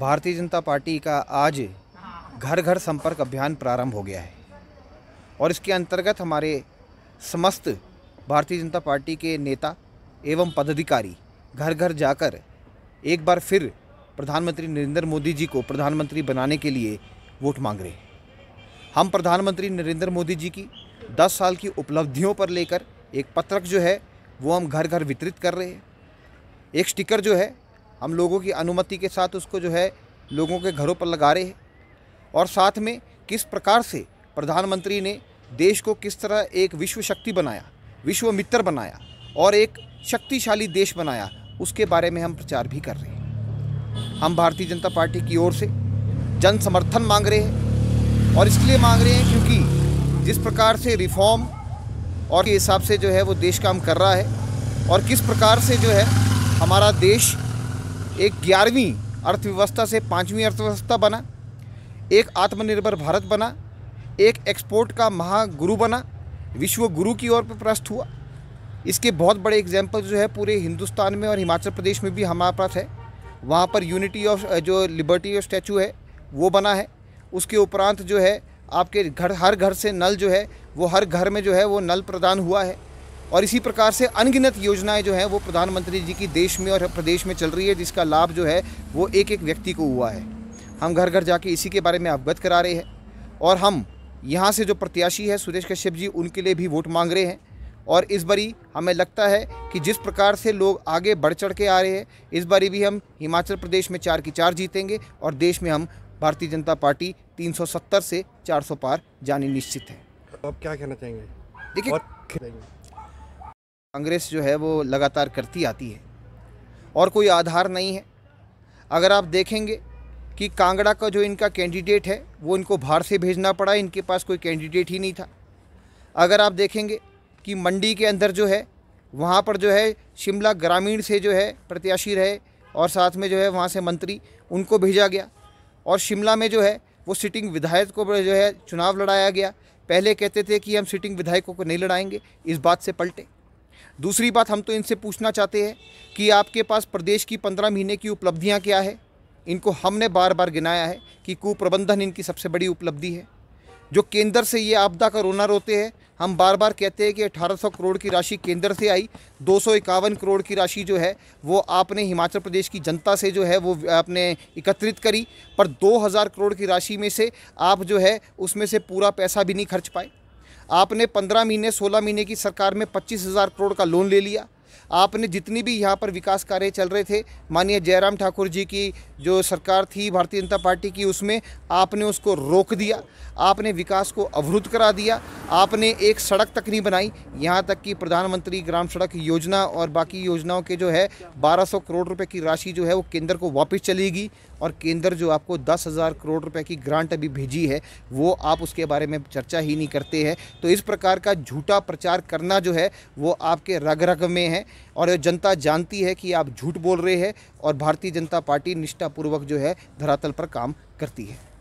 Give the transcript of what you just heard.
भारतीय जनता पार्टी का आज घर घर संपर्क अभियान प्रारंभ हो गया है और इसके अंतर्गत हमारे समस्त भारतीय जनता पार्टी के नेता एवं पदाधिकारी घर घर जाकर एक बार फिर प्रधानमंत्री नरेंद्र मोदी जी को प्रधानमंत्री बनाने के लिए वोट मांग रहे हैं हम प्रधानमंत्री नरेंद्र मोदी जी की 10 साल की उपलब्धियों पर लेकर एक पत्रक जो है वो हम घर घर वितरित कर रहे हैं एक स्टिकर जो है हम लोगों की अनुमति के साथ उसको जो है लोगों के घरों पर लगा रहे हैं और साथ में किस प्रकार से प्रधानमंत्री ने देश को किस तरह एक विश्व शक्ति बनाया विश्व मित्र बनाया और एक शक्तिशाली देश बनाया उसके बारे में हम प्रचार भी कर रहे हैं हम भारतीय जनता पार्टी की ओर से जन समर्थन मांग रहे हैं और इसलिए मांग रहे हैं क्योंकि जिस प्रकार से रिफॉर्म और के हिसाब से जो है वो देश काम कर रहा है और किस प्रकार से जो है हमारा देश एक ग्यारहवीं अर्थव्यवस्था से पाँचवीं अर्थव्यवस्था बना एक आत्मनिर्भर भारत बना एक एक्सपोर्ट का महागुरु बना विश्व गुरु की ओर पर प्रस्त हुआ इसके बहुत बड़े एग्जाम्पल जो है पूरे हिंदुस्तान में और हिमाचल प्रदेश में भी हमारे पास है वहाँ पर यूनिटी ऑफ जो लिबर्टी ऑफ स्टैचू है वो बना है उसके उपरांत जो है आपके घर हर घर से नल जो है वो हर घर में जो है वो नल प्रदान हुआ है और इसी प्रकार से अनगिनत योजनाएं जो हैं वो प्रधानमंत्री जी की देश में और प्रदेश में चल रही है जिसका लाभ जो है वो एक एक व्यक्ति को हुआ है हम घर घर जाके इसी के बारे में अवगत करा रहे हैं और हम यहाँ से जो प्रत्याशी है सुरेश कश्यप जी उनके लिए भी वोट मांग रहे हैं और इस बारी हमें लगता है कि जिस प्रकार से लोग आगे बढ़ चढ़ के आ रहे हैं इस बारी भी हम हिमाचल प्रदेश में चार की चार जीतेंगे और देश में हम भारतीय जनता पार्टी 370 से 400 पार जानी निश्चित है अब क्या कहना चाहेंगे देखिए कांग्रेस जो है वो लगातार करती आती है और कोई आधार नहीं है अगर आप देखेंगे कि कांगड़ा का जो इनका कैंडिडेट है वो इनको बाहर से भेजना पड़ा इनके पास कोई कैंडिडेट ही नहीं था अगर आप देखेंगे कि मंडी के अंदर जो है वहाँ पर जो है शिमला ग्रामीण से जो है प्रत्याशी रहे और साथ में जो है वहाँ से मंत्री उनको भेजा गया और शिमला में जो है वो सिटिंग विधायक को जो है चुनाव लड़ाया गया पहले कहते थे कि हम सिटिंग विधायकों को नहीं लड़ाएंगे इस बात से पलटे दूसरी बात हम तो इनसे पूछना चाहते हैं कि आपके पास प्रदेश की पंद्रह महीने की उपलब्धियाँ क्या है इनको हमने बार बार गिनाया है कि कुप्रबंधन इनकी सबसे बड़ी उपलब्धि है जो केंद्र से ये आपदा का रोना रोते हैं हम बार बार कहते हैं कि 1800 करोड़ की राशि केंद्र से आई दो करोड़ की राशि जो है वो आपने हिमाचल प्रदेश की जनता से जो है वो आपने एकत्रित करी पर 2000 करोड़ की राशि में से आप जो है उसमें से पूरा पैसा भी नहीं खर्च पाए आपने पंद्रह महीने सोलह महीने की सरकार में पच्चीस हज़ार करोड़ का लोन ले लिया आपने जितनी भी यहाँ पर विकास कार्य चल रहे थे माननीय जयराम ठाकुर जी की जो सरकार थी भारतीय जनता पार्टी की उसमें आपने उसको रोक दिया आपने विकास को अवरुद्ध करा दिया आपने एक सड़क तक नहीं बनाई यहाँ तक कि प्रधानमंत्री ग्राम सड़क योजना और बाकी योजनाओं के जो है 1200 करोड़ रुपए की राशि जो है वो केंद्र को वापस चलेगी और केंद्र जो आपको दस हज़ार करोड़ रुपए की ग्रांट अभी भेजी है वो आप उसके बारे में चर्चा ही नहीं करते हैं तो इस प्रकार का झूठा प्रचार करना जो है वो आपके रग रग में है और जनता जानती है कि आप झूठ बोल रहे हैं और भारतीय जनता पार्टी निष्ठापूर्वक जो है धरातल पर काम करती है